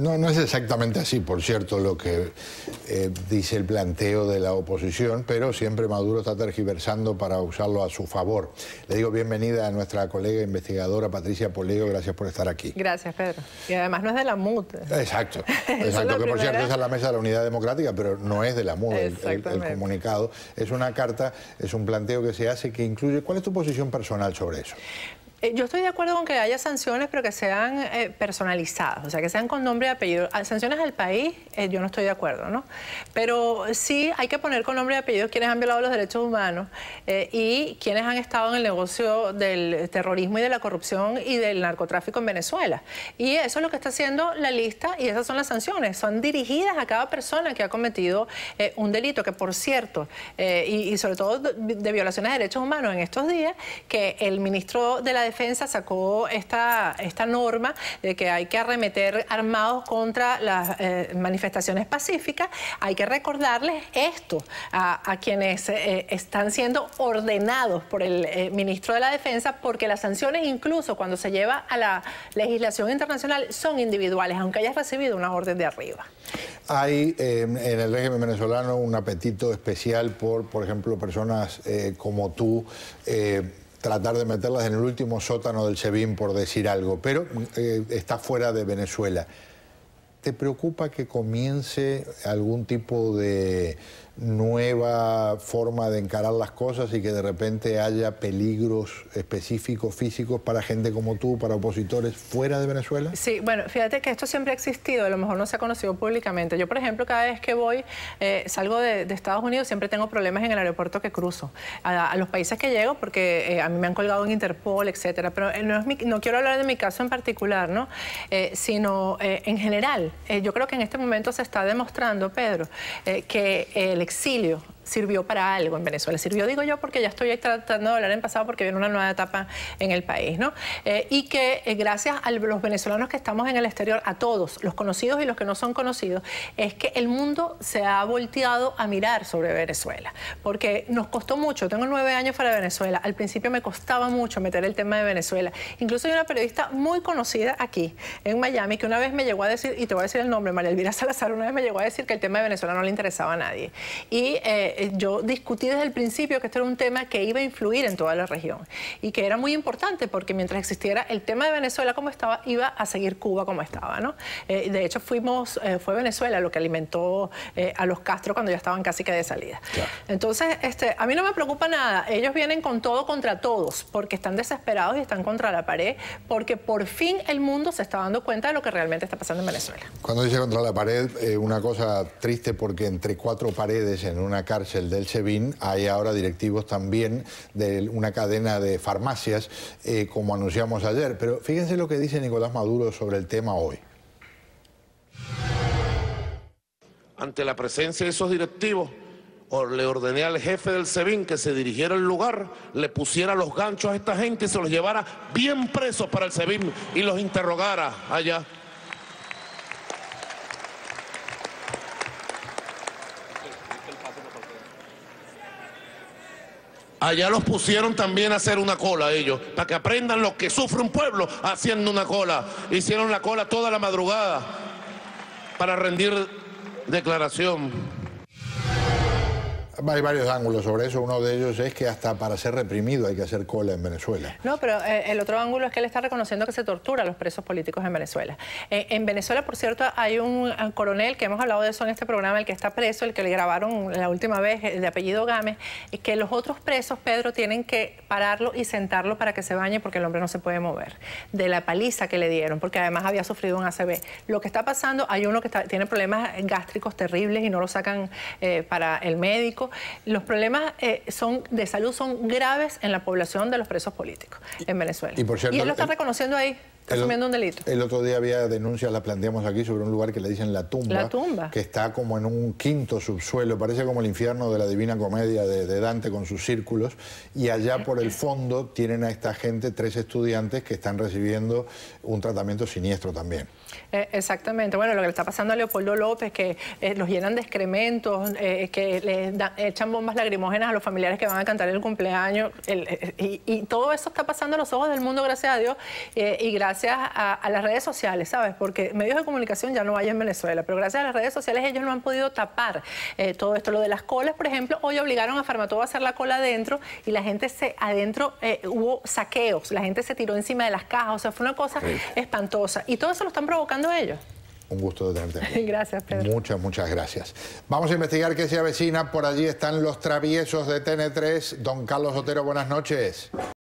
No, no es exactamente así, por cierto, lo que eh, dice el planteo de la oposición, pero siempre Maduro está tergiversando para usarlo a su favor. Le digo bienvenida a nuestra colega investigadora Patricia Poleo, gracias por estar aquí. Gracias, Pedro. Y además no es de la MUD. Exacto, exacto, que por cierto es la mesa de la Unidad Democrática, pero no es de la MUD el, comunicado. Es una carta, es un planteo que se hace que incluye... ¿Cuál es tu posición personal sobre eso? Eh, yo estoy de acuerdo con que haya sanciones, pero que sean eh, personalizadas, o sea, que sean con nombre y apellido. Ah, sanciones al país, eh, yo no estoy de acuerdo, ¿no? Pero sí hay que poner con nombre y apellido quienes han violado los derechos humanos y quienes han estado en el negocio del terrorismo y de la corrupción y del narcotráfico en Venezuela. Y eso es lo que está haciendo la lista y esas son las sanciones. Son dirigidas a cada persona que ha cometido un delito, que por cierto, y, y sobre todo de violaciones de derechos humanos en estos días, que el ministro de la Defensa sacó esta, esta norma de que hay que arremeter armados contra las eh, manifestaciones pacíficas, hay que recordarles esto a, quienes eh, están siendo ordenados por el eh, ministro de la Defensa, porque las sanciones, incluso cuando se lleva a la legislación internacional, son individuales, aunque hayas recibido una orden de arriba. Hay em, en el régimen venezolano un apetito especial por, por ejemplo, personas como tú tratar de meterlas en el último sótano del Sebin, por decir algo, pero eh, está fuera de Venezuela. ¿Te preocupa que comience algún tipo de nueva forma de encarar las cosas y que de repente haya peligros específicos físicos para gente como tú, para opositores fuera de Venezuela? Sí, bueno, fíjate que esto siempre ha existido, a lo mejor no se ha conocido públicamente. Yo, por ejemplo, cada vez que voy, eh, salgo de, Estados Unidos, siempre tengo problemas en el aeropuerto que cruzo, a, los países que llego, porque eh, a mí me han colgado en Interpol, etcétera. Pero eh, no, no quiero hablar de mi caso en particular, ¿no? sino en general. Eh, yo creo que en este momento se está demostrando, Pedro, eh, que el exilio sirvió para algo en Venezuela. Sirvió, digo yo, porque ya estoy tratando de hablar en pasado porque viene una nueva etapa en el país, ¿no? Eh, y que eh, gracias a los venezolanos que estamos en el exterior, a todos, los conocidos y los que no son conocidos, es que el mundo se ha volteado a mirar sobre Venezuela, porque nos costó mucho. Tengo nueve años para Venezuela. Al principio me costaba mucho meter el tema de Venezuela. Incluso hay una periodista muy conocida aquí, en Miami, que una vez me llegó a decir, y te voy a decir el nombre, María Elvira Salazar, una vez me llegó a decir que el tema de Venezuela no le interesaba a nadie. Y eh, eh, yo discutí desde el principio que esto era un tema que iba a influir en toda la región y que era muy importante porque mientras existiera el tema de Venezuela como estaba, iba a seguir Cuba como estaba, ¿no? Eh, de hecho, fuimos, eh, fue Venezuela lo que alimentó a los Castro cuando ya estaban casi que de salida. Entonces, este, a mí no me preocupa nada. Ellos vienen con todo contra todos porque están desesperados y están contra la pared porque por fin el mundo se está dando cuenta de lo que realmente está pasando en Venezuela. Cuando dice contra la pared, una cosa triste porque entre cuatro paredes en una cara el del Sebin hay ahora directivos también de una cadena de farmacias, eh, como anunciamos ayer. Pero fíjense lo que dice Nicolás Maduro sobre el tema hoy. Ante la presencia de esos directivos, le ordené al jefe del SEBIN que se dirigiera al lugar, le pusiera los ganchos a esta gente y se los llevara bien presos para el SEBIN y los interrogara allá. Allá los pusieron también a hacer una cola ellos, para que aprendan lo que sufre un pueblo haciendo una cola. Hicieron la cola toda la madrugada para rendir declaración. Hay varios ángulos sobre eso. Uno de ellos es que hasta para ser reprimido hay que hacer cola en Venezuela. No, pero eh, el otro ángulo es que él está reconociendo que se tortura a los presos políticos en Venezuela. Eh, en Venezuela, por cierto, hay un coronel que hemos hablado de eso en este programa, el que está preso, el que le grabaron la última vez, eh, de apellido Gámez, que los otros presos, Pedro, tienen que pararlo y sentarlo para que se bañe porque el hombre no se puede mover. De la paliza que le dieron, porque además había sufrido un ACB. Lo que está pasando, hay uno que tiene problemas gástricos terribles y no lo sacan para el médico los problemas eh, son de salud son graves en la población de los presos políticos en Venezuela. Y, y él lo está reconociendo ahí el, un delito. El otro día había denuncias, ...las planteamos aquí, sobre un lugar que le dicen la tumba. La tumba. Que está como en un quinto subsuelo, parece como el infierno de la Divina Comedia de, Dante con sus círculos. Y allá por el fondo tienen a esta gente, tres estudiantes que están recibiendo un tratamiento siniestro también. Eh, exactamente. Bueno, lo que le está pasando a Leopoldo López, que eh, los llenan de excrementos, eh, que le echan bombas lagrimógenas a los familiares que van a cantar el cumpleaños. y, y, todo eso está pasando a los ojos del mundo, gracias a Dios, y gracias gracias a, las redes sociales, ¿sabes? Porque medios de comunicación ya no hay en Venezuela, pero gracias a las redes sociales ellos no han podido tapar eh, todo esto. Lo de las colas, por ejemplo, hoy obligaron a Farmatodo a hacer la cola adentro y la gente se adentro eh, hubo saqueos, la gente se tiró encima de las cajas, o sea, fue una cosa espantosa. Y todo eso lo están provocando ellos. Un gusto de tenerte. Gracias, Pedro. Muchas, muchas gracias. Vamos a investigar qué se avecina. Por allí están los traviesos de TN3. Don Carlos Otero, buenas noches.